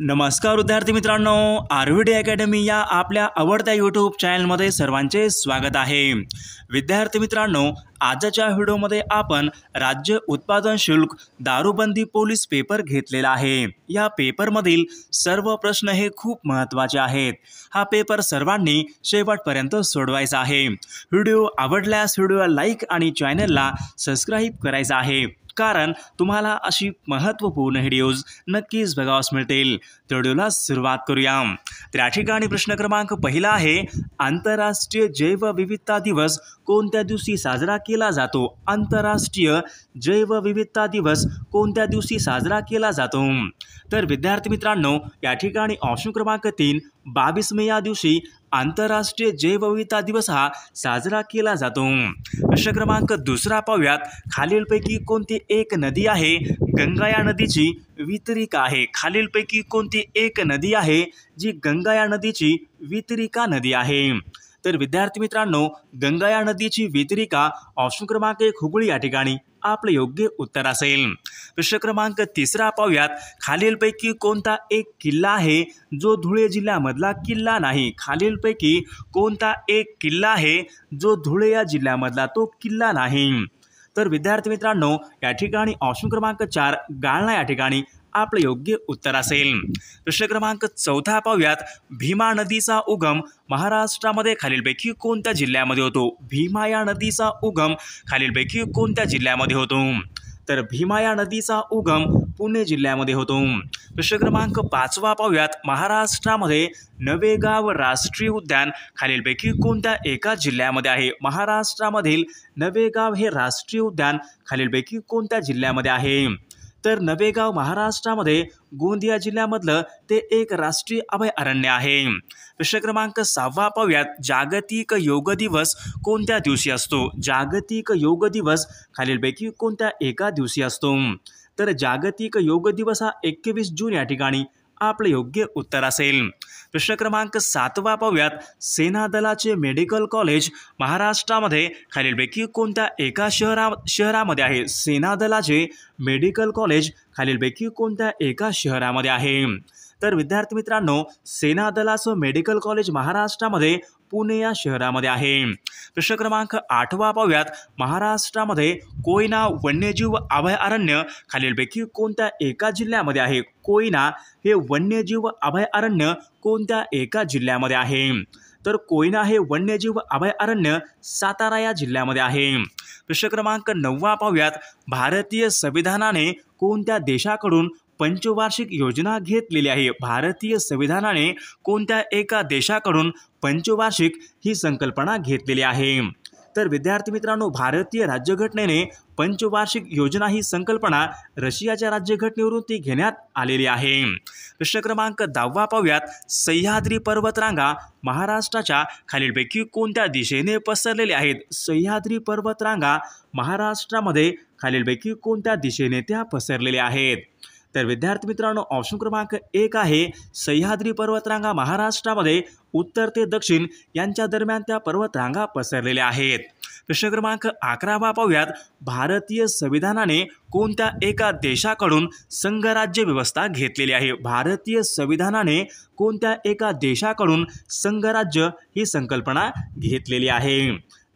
नमस्कार विद्यार्थी मित्रांनो आर व्ही डी अकॅडमी या आपल्या आवडत्या यूट्यूब चॅनलमध्ये सर्वांचे स्वागत आहे विद्यार्थी मित्रांनो आजच्या व्हिडिओमध्ये आपण राज्य उत्पादन शुल्क दारूबंदी पोलीस पेपर घेतलेला आहे या पेपरमधील सर्व प्रश्न हे खूप महत्त्वाचे आहेत हा पेपर सर्वांनी शेवटपर्यंत सोडवायचा आहे व्हिडिओ आवडल्यास व्हिडिओला लाईक आणि चॅनलला सबस्क्राईब करायचा आहे कारण तुम्हाला अशी महत्त्वपूर्ण व्हिडिओज नक्कीच बघावास मिळतील तर व्हिडिओला सुरुवात करूया तर या ठिकाणी प्रश्न क्रमांक पहिला आहे आंतरराष्ट्रीय जैवविविधता दिवस कोणत्या दिवशी साजरा केला जातो आंतरराष्ट्रीय जैवविविधता दिवस कोणत्या दिवशी साजरा केला जातो तर विद्यार्थी मित्रांनो या ठिकाणी ऑप्शन क्रमांक तीन बावीस मे या दिवशी आंतरराष्ट्रीय जैवविविधता दिवस हा साजरा केला जातो प्रश्न क्रमांक दुसरा पाहूयात खालीलपैकी कोणती एक नदी आहे गंगा या नदीची वितरिका आहे खालीलपैकी कोणती एक नदी आहे जी गंगा या नदीची वितरिका नदी आहे तर विद्यार्थी मित्रांनो गंगा या नदीची वितरिका ऑप्शन क्रमांक एक हुगळी या ठिकाणी आपलं योग्य उत्तर असेल प्रश्न क्रमांक तिसरा पाहूयात खालीलपैकी कोणता एक किल्ला आहे जो धुळे जिल्ह्यामधला किल्ला नाही खालीलपैकी कोणता एक किल्ला आहे जो धुळे या जिल्ह्यामधला तो किल्ला नाही तर विद्यार्थी मित्रांनो या ठिकाणी ऑप्शन क्रमांक चार गाळणा या ठिकाणी आपलं योग्य उत्तर असेल प्रश्न क्रमांक चौथा पाहूयात भीमा नदीचा उगम महाराष्ट्रामध्ये खालीलपैकी कोणत्या जिल्ह्यामध्ये होतो भीमा या नदीचा उगम खालीलपैकी कोणत्या जिल्ह्यामध्ये होतो तर भीमा या नदीचा उगम पुणे जिल्ह्यामध्ये होतो प्रश्न क्रमांक पाचवा पाहूयात महाराष्ट्रामध्ये नवेगाव राष्ट्रीय उद्यान खालीलपैकी कोणत्या एका जिल्ह्यामध्ये आहे महाराष्ट्रामधील नवेगाव हे राष्ट्रीय उद्यान खालीलपैकी कोणत्या जिल्ह्यामध्ये आहे तर नवेगाव महाराष्ट्रामध्ये गोंदिया जिल्ह्यामधलं ते एक राष्ट्रीय अभयारण्य आहे प्रश्न क्रमांक सहावा पाहूयात जागतिक योग दिवस कोणत्या दिवशी असतो जागतिक योग दिवस खालीलपैकी कोणत्या एका दिवशी असतो तर जागतिक योग दिवस हा एकवीस जून या ठिकाणी आपलं योग्य उत्तर असेल प्रश्न क्रमांक सातवा पाहूयात सेना दलाचे मेडिकल कॉलेज महाराष्ट्रामध्ये खालीलपैकी कोणत्या एका शहरा शहरामध्ये आहे सेना दलाचे मेडिकल कॉलेज खालीलपैकी कोणत्या एका शहरामध्ये आहे तर विद्यार्थी मित्रांनो सेना दलाचं मेडिकल कॉलेज महाराष्ट्रामध्ये पुणे या शहरामध्ये आहे प्रश्न क्रमांक आठवा पाहूयात महाराष्ट्रामध्ये कोयना वन्यजीव अभयारण्य खालीलपैकी कोणत्या एका जिल्ह्यामध्ये आहे कोयना हे वन्यजीव अभयारण्य को कोणत्या एका जिल्ह्यामध्ये आहे तर कोयना हे वन्यजीव अभयारण्य सातारा या जिल्ह्यामध्ये आहे प्रश्न क्रमांक नववा पाहूयात भारतीय संविधानाने कोणत्या देशाकडून पंचवार्षिक योजना घेतलेली आहे भारतीय संविधानाने कोणत्या एका देशाकडून पंचवार्षिक ही संकल्पना घेतलेली आहे तर विद्यार्थी मित्रांनो भारतीय राज्यघटनेने पंचवार्षिक योजना ही संकल्पना रशियाच्या राज्यघटनेवरून ती घेण्यात आलेली आहे प्रश्न क्रमांक दहावा पाहूयात सह्याद्री पर्वतरांगा महाराष्ट्राच्या खालीलपैकी कोणत्या दिशेने पसरलेल्या आहेत सह्याद्री पर्वतरांगा महाराष्ट्रामध्ये खालीलपैकी कोणत्या दिशेने त्या पसरलेल्या आहेत तर विद्यार्थी मित्रांनो ऑप्शन क्रमांक एक आहे सह्याद्री पर्वतरांगा महाराष्ट्रामध्ये उत्तर ते दक्षिण यांच्या दरम्यान त्या पर्वतरांगा पसरलेल्या आहेत प्रश्न क्रमांक अकरावा पाहुयात भारतीय संविधानाने कोणत्या एका देशाकडून संघराज्य व्यवस्था घेतलेली आहे भारतीय संविधानाने कोणत्या एका देशाकडून संघराज्य ही संकल्पना घेतलेली आहे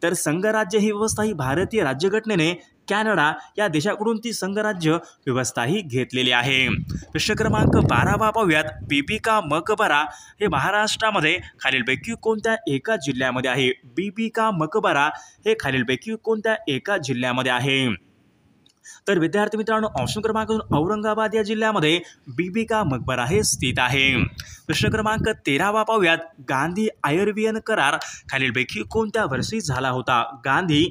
तर संघराज्य ही व्यवस्था ही भारतीय राज्यघटनेने कॅनडा या देशाकडून ती संघराज्य व्यवस्था ही घेतलेली आहे प्रश्न क्रमांक बारावा पाहूयात बीबिका मकबरा हे महाराष्ट्रामध्ये खालीलपैकी कोणत्या एका जिल्ह्यामध्ये आहे बीबिका मकबरा हे खालीलपैकी कोणत्या एका जिल्ह्यामध्ये आहे तर विद्यार्थी मित्रांनो ऑप्शन क्रमांक दोन औरंगाबाद या जिल्ह्यामध्ये बीबिका मकबरा हे स्थित आहे प्रश्न क्रमांक तेरावा पाहूयात गांधी आयर्वियन करार खालीलपैकी कोणत्या वर्षी झाला होता गांधी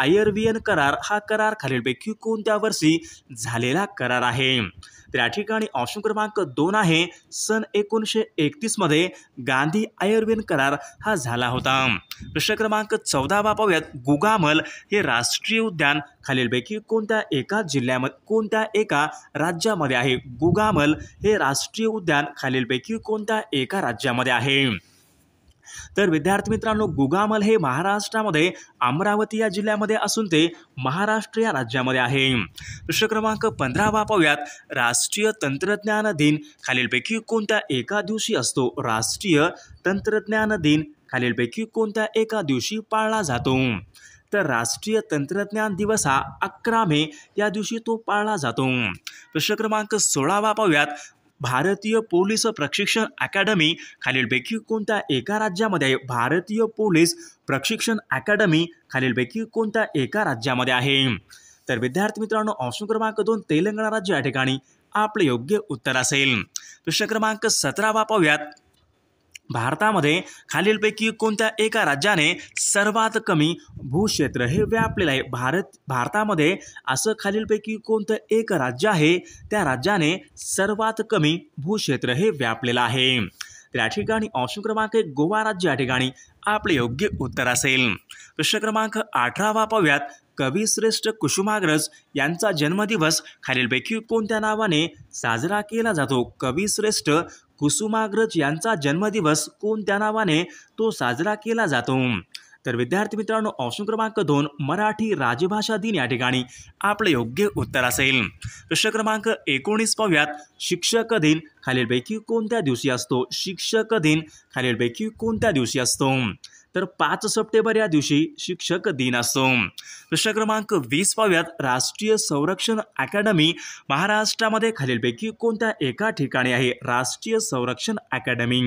आयर्वियन करार हा करार खालीलपैकी कोणत्या वर्षी झालेला करार आहे तर या ठिकाणी ऑप्शन क्रमांक दोन आहे सन एकोणीसशे एकतीसमध्ये गांधी आयर्वियन करार हा झाला होता प्रश्न क्रमांक चौदा पाहूयात गुगामल हे राष्ट्रीय उद्यान खालीलपैकी कोणत्या एका जिल्ह्यामध्ये कोणत्या एका राज्यामध्ये आहे गुगामल हे राष्ट्रीय उद्यान खालीलपैकी कोणत्या एका राज्यामध्ये आहे तर विद्यार्थी मित्रांनो गुगामल हे महाराष्ट्रामध्ये अमरावती या जिल्ह्यामध्ये असून ते महाराष्ट्र या राज्यामध्ये आहे प्रश्न क्रमांक पंधरावा पाहूयात राष्ट्रीय तंत्रज्ञान दिन खालीलपैकी कोणत्या एका दिवशी असतो राष्ट्रीय तंत्रज्ञान दिन खालीलपैकी कोणत्या एका दिवशी पाळला जातो तर राष्ट्रीय तंत्रज्ञान दिवस हा अकरा मे या दिवशी तो पाळला जातो प्रश्न क्रमांक सोळावा पाहूयात भारतीय पोलीस प्रशिक्षण अकॅडमी खालीलपैकी कोणत्या एका राज्यामध्ये भारतीय पोलीस प्रशिक्षण अकॅडमी खालीलपैकी कोणत्या एका राज्यामध्ये आहे तर विद्यार्थी मित्रांनो ऑप्शन क्रमांक दोन तेलंगणा राज्य या ठिकाणी आपले योग्य उत्तर असेल प्रश्न क्रमांक सतरावा पाहूयात भारतामध्ये खालीलपैकी कोणत्या एका राज्याने सर्वात कमी भूक्षेत्र हे व्यापलेलं आहे भारत भारतामध्ये असं खालीलपैकी कोणतं एक राज्य आहे त्या राज्याने सर्वात कमी भूक्षेत्र हे व्यापलेलं आहे तर या ठिकाणी ऑप्शन क्रमांक एक गोवा राज्य या ठिकाणी आपले योग्य उत्तर असेल प्रश्न क्रमांक अठरावा कवी श्रेष्ठ कुसुमाग्रज यांचा जन्मदिवस खालीलपैकी कोणत्या नावाने साजरा केला जातो कवी श्रेष्ठ कुसुमाग्रज यांचा जन्मदिवस कोणत्या नावाने तो साजरा केला जातो तर विद्यार्थी मित्रांनो ऑप्शन क्रमांक दोन मराठी राजभाषा दिन या ठिकाणी आपले योग्य उत्तर असेल प्रश्न क्रमांक एकोणीस पाहूयात शिक्षक दिन खालीलपैकी कोणत्या दिवशी असतो शिक्षक दिन खालीलपैकी कोणत्या दिवशी असतो तर पाच सप्टेंबर या दिवशी शिक्षक दिन असतो प्रश्न क्रमांक वीस पाव्यात राष्ट्रीय संरक्षण अकॅडमी महाराष्ट्रामध्ये खालीलपैकी कोणत्या एका ठिकाणी आहे राष्ट्रीय संरक्षण अकॅडमी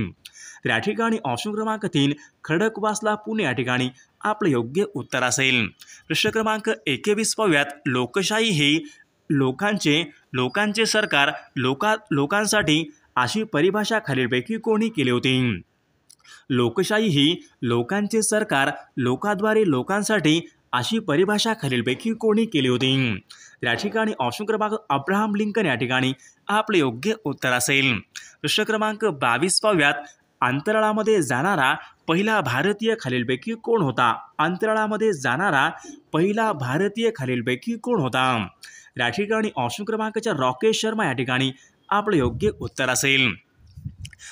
तर या ठिकाणी ऑप्शन क्रमांक तीन खडकवासला पुणे या ठिकाणी आपलं योग्य उत्तर असेल प्रश्न क्रमांक एकेवीस पाव्यात लोकशाही हे लोकांचे लोकांचे सरकार लोका लोकांसाठी अशी परिभाषा खालीलपैकी कोणी केली होती लोकशाही ही लोकांचे सरकार लोकाद्वारे लोकांसाठी अशी परिभाषा खालीलपैकी कोणी केली होती या ठिकाणी ऑप्शन क्रमांक अब्राहम लिंकन या ठिकाणी आपले योग्य उत्तर असेल प्रश्न क्रमांक बावीस पाव्यात अंतराळामध्ये जाणारा पहिला भारतीय खालीलपैकी कोण होता अंतराळामध्ये जाणारा पहिला भारतीय खालीलपैकी कोण होता या ठिकाणी ऑप्शन क्रमांकाच्या रॉकेश शर्मा या ठिकाणी आपलं योग्य उत्तर असेल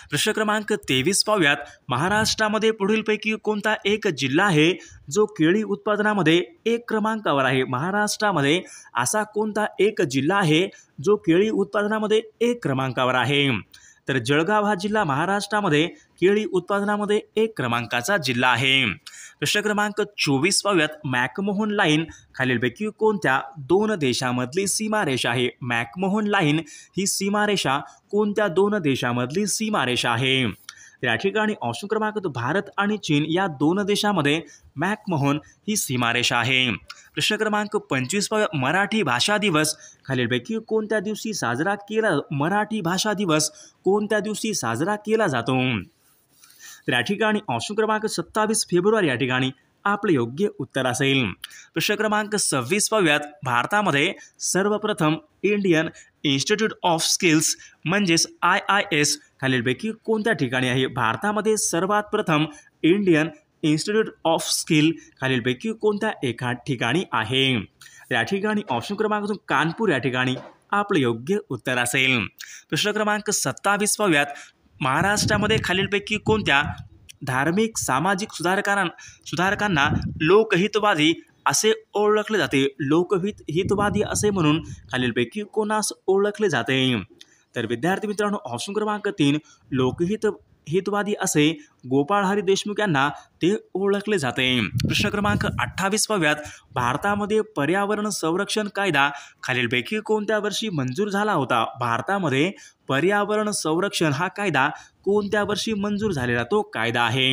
प्रश्न क्रमांक तेवीस पाहूयात महाराष्ट्रामध्ये पुढीलपैकी कोणता एक जिल्हा आहे जो केळी उत्पादनामध्ये एक क्रमांकावर आहे महाराष्ट्रामध्ये असा कोणता एक जिल्हा आहे जो केळी उत्पादनामध्ये एक क्रमांकावर आहे तर जळगाव हा जिल्हा महाराष्ट्रामध्ये केळी उत्पादनामध्ये एक क्रमांकाचा जिल्हा आहे प्रश्न क्रमांक चोवीस पाव्यात मॅकमोहन लाईन खालीलपैकी कोणत्या दोन देशामधली सीमारेषा आहे मॅकमोहन लाईन ही सीमारेषा कोणत्या दोन देशामधली सीमारेषा आहे त्या ठिकाणी ऑप्शन क्रमांक भारत आणि चीन या दोन देशामध्ये मॅकमोहन ही सीमारेषा आहे प्रश्न क्रमांक पंचवीस मराठी भाषा दिवस खालीलपैकी कोणत्या दिवशी साजरा केला मराठी भाषा दिवस कोणत्या दिवशी साजरा केला जातो त्या या ठिकाणी ऑप्शन क्रमांक सत्तावीस फेब्रुवारी या ठिकाणी आपले योग्य उत्तर असेल प्रश्न क्रमांक सव्वीस पाव्यात भारतामध्ये सर्वप्रथम इंडियन इन्स्टिट्यूट ऑफ स्किल्स म्हणजेच आय आय एस खालीलपैकी कोणत्या ठिकाणी आहे भारतामध्ये सर्वात प्रथम इंडियन इन्स्टिट्यूट ऑफ स्किल खालीलपैकी कोणत्या एका ठिकाणी आहे या ठिकाणी ऑप्शन क्रमांक कानपूर या ठिकाणी आपलं योग्य उत्तर असेल प्रश्न क्रमांक सत्तावीसव्यात महाराष्ट्रामध्ये खालीलपैकी कोणत्या धार्मिक सामाजिक सुधारकांना सुधारकांना लोकहितवादी असे ओळखले जाते लोकहित हितवादी असे म्हणून खालीलपैकी कोणास ओळखले जाते तर विद्यार्थी मित्रांनो ऑप्शन क्रमांक तीन लोकहित हितवादी असे गोपाळ हरी देशमुख यांना ते ओळखले जाते प्रश्न क्रमांक पाव्यात भारतामध्ये पर्यावरण संरक्षण कायदा खालीलपैकी कोणत्या वर्षी मंजूर झाला होता भारतामध्ये पर्यावरण संरक्षण हा कायदा कोणत्या वर्षी मंजूर झालेला तो कायदा आहे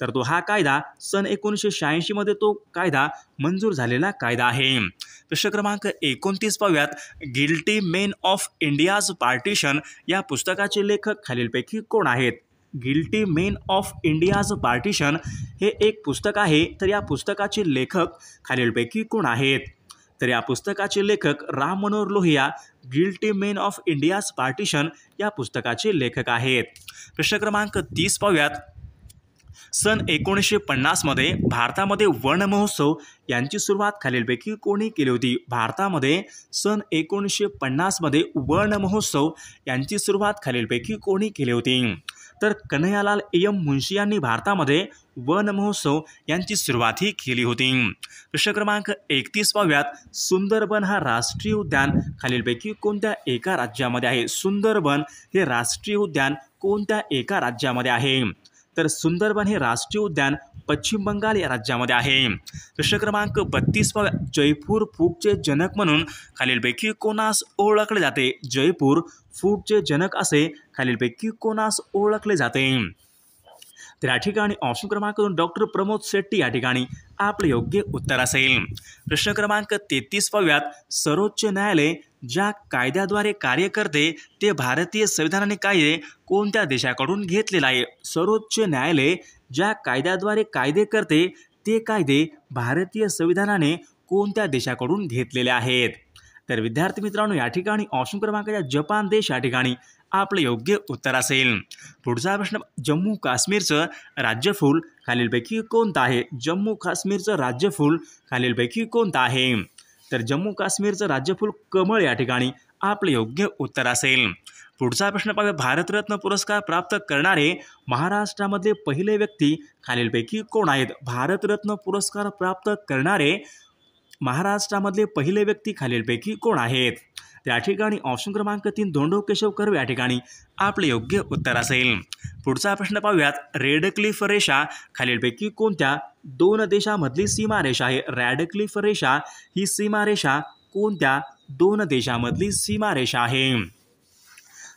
तर तो हा कायदा सन एकोणीसशे शहाऐंशीमध्ये तो कायदा मंजूर झालेला कायदा आहे प्रश्न क्रमांक एकोणतीस पाव्यात guilty men of India's partition या पुस्तकाचे लेखक खालीलपैकी कोण आहेत guilty men of India's partition हे एक पुस्तक आहे तर या पुस्तकाचे लेखक खालीलपैकी कोण आहेत तर या पुस्तकाचे लेखक Ram Manohar Lohia guilty men of India's partition या पुस्तकाचे लेखक आहेत प्रश्न क्रमांक तीस पाव्यात सन एकोणीसशे पन्नासमध्ये भारतामध्ये महोत्सव यांची सुरुवात खालीलपैकी कोणी केली होती भारतामध्ये सन एकोणीसशे पन्नासमध्ये महोत्सव यांची सुरुवात खालीलपैकी कोणी केली होती तर कन्हैयालाल एम मुंशी यांनी भारतामध्ये वन महोत्सव यांची सुरुवातही केली होती प्रश्न क्रमांक एकतीस पाहूयात सुंदरबन हा राष्ट्रीय उद्यान खालीलपैकी कोणत्या एका राज्यामध्ये आहे सुंदरबन हे राष्ट्रीय उद्यान कोणत्या एका राज्यामध्ये आहे तर सुंदरबन हे राष्ट्रीय उद्यान पश्चिम बंगाल या राज्यामध्ये आहे प्रश्न क्रमांक बत्तीसवा जयपूर फूटचे जनक म्हणून खालीलपैकी कोणास ओळखले जाते जयपूर फूटचे जनक असे खालीलपैकी कोणास ओळखले जाते या ठिकाणी ऑप्शन क्रमांक दोन डॉक्टर प्रमोद शेट्टी या ठिकाणी आपलं योग्य उत्तर असेल प्रश्न क्रमांक तेहतीस पाहूयात सर्वोच्च न्यायालय ज्या कायद्याद्वारे कार्य करते ते भारतीय संविधानाने कायदे कोणत्या देशाकडून घेतलेला आहे सर्वोच्च न्यायालय ज्या कायद्याद्वारे कायदे करते ते कायदे भारतीय संविधानाने कोणत्या देशाकडून घेतलेले आहेत तर विद्यार्थी मित्रांनो या ठिकाणी ऑप्शन क्रमांकाच्या जपान देश या ठिकाणी आपलं योग्य उत्तर असेल पुढचा प्रश्न जम्मू काश्मीरचं राज्यफूल खालीलपैकी कोणतं आहे जम्मू काश्मीरचं राज्यफूल खालीलपैकी कोणतं आहे तर जम्मू काश्मीरचं राज्यफूल कमळ या ठिकाणी आपलं योग्य उत्तर असेल पुढचा प्रश्न पाहूया भारतरत्न पुरस्कार प्राप्त करणारे महाराष्ट्रामधले पहिले व्यक्ती खालीलपैकी कोण आहेत भारतरत्न पुरस्कार प्राप्त करणारे महाराष्ट्रामधले पहिले व्यक्ती खालीलपैकी कोण आहेत त्या ठिकाणी ऑप्शन क्रमांक तीन धोंडो केशव कर्वे या ठिकाणी आपले योग्य उत्तर असेल पुढचा प्रश्न पाहूयात रेडक्लिफ रेषा खालीलपैकी कोणत्या दोन देशामधली सीमारेषा आहे रॅडक्लिफ रेषा ही सीमारेषा कोणत्या दोन देशामधली सीमारेषा आहे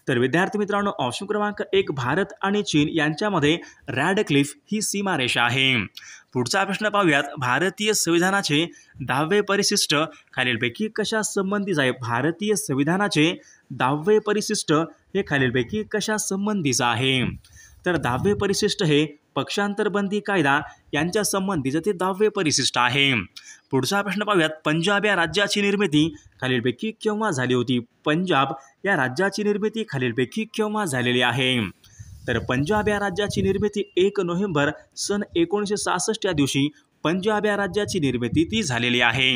तर विद्यार्थी मित्रांनो ऑप्शन क्रमांक एक भारत आणि चीन यांच्यामध्ये रॅड क्लिफ ही सीमारेषा आहे पुढचा प्रश्न पाहूयात भारतीय संविधानाचे दहावे परिशिष्ट खालीलपैकी कशा संबंधीच आहे भारतीय संविधानाचे दहावे परिशिष्ट हे खालीलपैकी कशा संबंधीचं आहे तर दहावे परिशिष्ट हे पक्षांतरबंदी कायदा यांच्या संबंधीचं ते दहावे परिशिष्ट आहे पुढचा प्रश्न पाहूयात पंजाब या राज्याची निर्मिती खालीलपैकी केव्हा झाली होती पंजाब या राज्याची निर्मिती खालीलपैकी केव्हा झालेली आहे तर पंजाब या राज्याची निर्मिती एक नोव्हेंबर सन एकोणीसशे सहासष्ट या दिवशी पंजाब या राज्याची निर्मिती ती झालेली आहे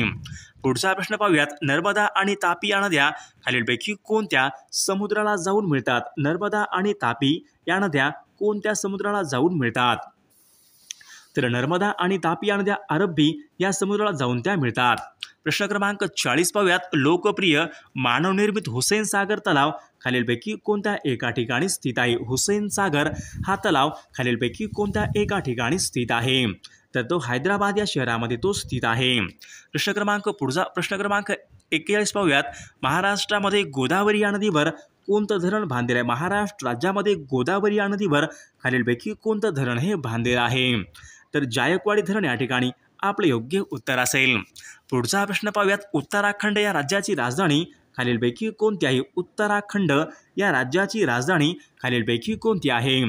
पुढचा प्रश्न पाहूयात नर्मदा आणि तापी या नद्या खालीलपैकी कोणत्या समुद्राला जाऊन मिळतात नर्मदा आणि तापी या नद्या कोणत्या समुद्राला जाऊन मिळतात तर नर्मदा आणि तापी या नद्या अरब्बी या समुद्राला जाऊन त्या मिळतात प्रश्न क्रमांक चाळीस पाव्यात लोकप्रिय मानवनिर्मित हुसेन सागर तलाव खालीलपैकी कोणत्या एका ठिकाणी स्थित आहे हुसेन सागर हा तलाव खालीलपैकी कोणत्या एका ठिकाणी स्थित आहे तर तो हैदराबाद या शहरामध्ये तो स्थित आहे प्रश्न क्रमांक पुढचा प्रश्न क्रमांक एक्केचाळीस पाहूयात महाराष्ट्रामध्ये गोदावरी या नदीवर कोणतं धरण बांधलेलं आहे महाराष्ट्र राज्यामध्ये गोदावरी या नदीवर खालीलपैकी कोणतं धरण हे बांधलेलं आहे तर जायकवाडी धरण या ठिकाणी आपलं योग्य उत्तर असेल पुढचा प्रश्न पाहूयात उत्तराखंड या राज्याची राजधानी खालीलपैकी कोणती आहे उत्तराखंड या राज्याची राजधानी खालीलपैकी कोणती आहे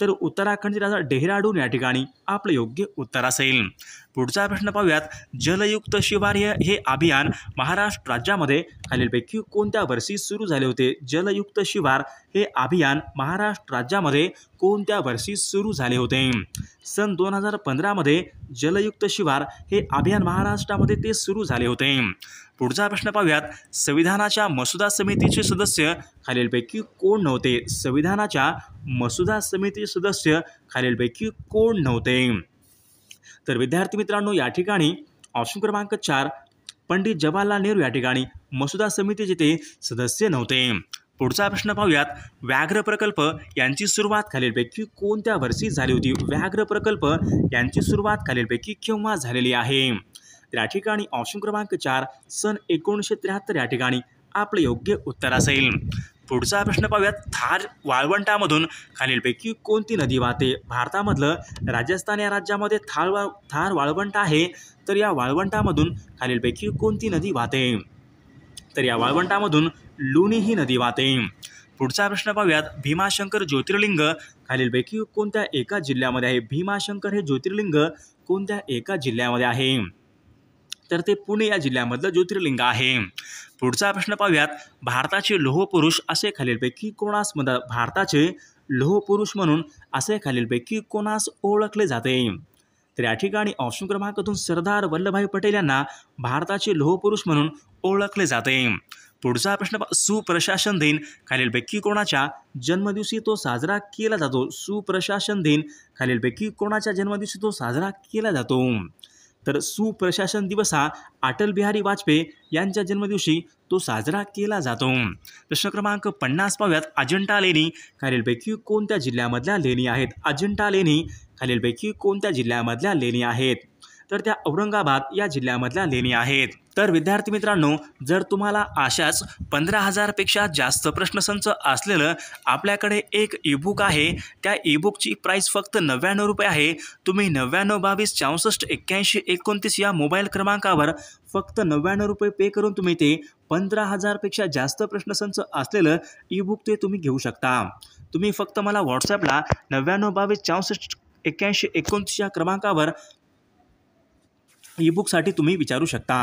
तर उत्तराखंडची राजधानी डेहराडून या ठिकाणी आपलं योग्य उत्तर असेल पुढचा प्रश्न पाहूयात जलयुक्त शिवार हे अभियान महाराष्ट्र राज्यामध्ये खालीलपैकी कोणत्या वर्षी सुरू झाले होते जलयुक्त शिवार हे अभियान महाराष्ट्र राज्यामध्ये कोणत्या वर्षी सुरू झाले होते सन दोन हजार पंधरामध्ये जलयुक्त शिवार हे अभियान महाराष्ट्रामध्ये ते सुरू झाले होते पुढचा प्रश्न पाहूयात संविधानाच्या मसुदा समितीचे सदस्य खालीलपैकी कोण नव्हते संविधानाच्या मसुदा समिती सदस्य खालीलपैकी कोण नव्हते तर विद्यार्थी मित्रांनो या ठिकाणी ऑप्शन क्रमांक चार पंडित जवाहरलाल नेहरू या ठिकाणी मसुदा समितीचे ते सदस्य नव्हते पुढचा प्रश्न पाहूयात व्याघ्र प्रकल्प यांची सुरुवात खालीलपैकी कोणत्या वर्षी झाली होती व्याघ्र प्रकल्प यांची सुरुवात खालीलपैकी केव्हा झालेली आहे या ठिकाणी ऑप्शन क्रमांक चार सन एकोणीसशे त्र्याहत्तर या ठिकाणी आपलं योग्य उत्तर असेल पुढचा प्रश्न पाहूयात थार वाळवंटामधून खालीलपैकी कोणती नदी वाहते भारतामधलं राजस्थान या राज्यामध्ये थार वा थार वाळवंट आहे तर या वाळवंटामधून खालीलपैकी कोणती नदी वाहते तर या वाळवंटामधून लुणी ही नदी वाहते पुढचा प्रश्न पाहूयात भीमाशंकर ज्योतिर्लिंग खालीलपैकी कोणत्या एका जिल्ह्यामध्ये आहे भीमाशंकर हे ज्योतिर्लिंग कोणत्या एका जिल्ह्यामध्ये आहे तर ते पुणे या जिल्ह्यामधलं ज्योतिर्लिंग आहे पुढचा प्रश्न पाहूयात भारताचे लोहपुरुष असे खालीलपैकी कोणास मद भारताचे लोहपुरुष म्हणून असे खालीलपैकी कोणास ओळखले जाते तर या ठिकाणी ऑप्शन क्रमांकातून सरदार वल्लभभाई पटेल यांना भारताचे लोहपुरुष म्हणून ओळखले जाते पुढचा प्रश्न सुप्रशासन दिन खालीलपैकी कोणाच्या जन्मदिवशी तो साजरा केला जातो सुप्रशासन दिन खालीलपैकी कोणाच्या जन्मदिवशी तो साजरा केला जातो तर सुप्रशासन दिवस हा अटल बिहारी वाजपेयी यांच्या जन्मदिवशी तो साजरा केला जातो प्रश्न क्रमांक पन्नास पाव्यात अजिंठा लेणी खालीलपैकी कोणत्या जिल्ह्यामधल्या लेणी आहेत अजिंठा लेणी खालीलपैकी कोणत्या जिल्ह्यामधल्या लेणी आहेत तर त्या औरंगाबाद या जिल्ह्यामधल्या लेणी आहेत तर विद्यार्थी मित्रांनो जर तुम्हाला अशाच पंधरा हजारपेक्षा जास्त प्रश्नसंच असलेलं आपल्याकडे एक ईबुक आहे त्या ईबुकची प्राईस फक्त नव्याण्णव रुपये आहे तुम्ही नव्याण्णव बावीस चौसष्ट एक्क्याऐंशी एकोणतीस या मोबाईल क्रमांकावर फक्त नव्याण्णव रुपये पे करून तुम्ही ते पंधरा हजारपेक्षा जास्त प्रश्नसंच असलेलं ईबुक ते तुम्ही घेऊ शकता तुम्ही फक्त मला व्हॉट्सॲपला नव्याण्णव बावीस चौसष्ट एक्क्याऐंशी एकोणतीस या क्रमांकावर ईबुकसाठी तुम्ही विचारू शकता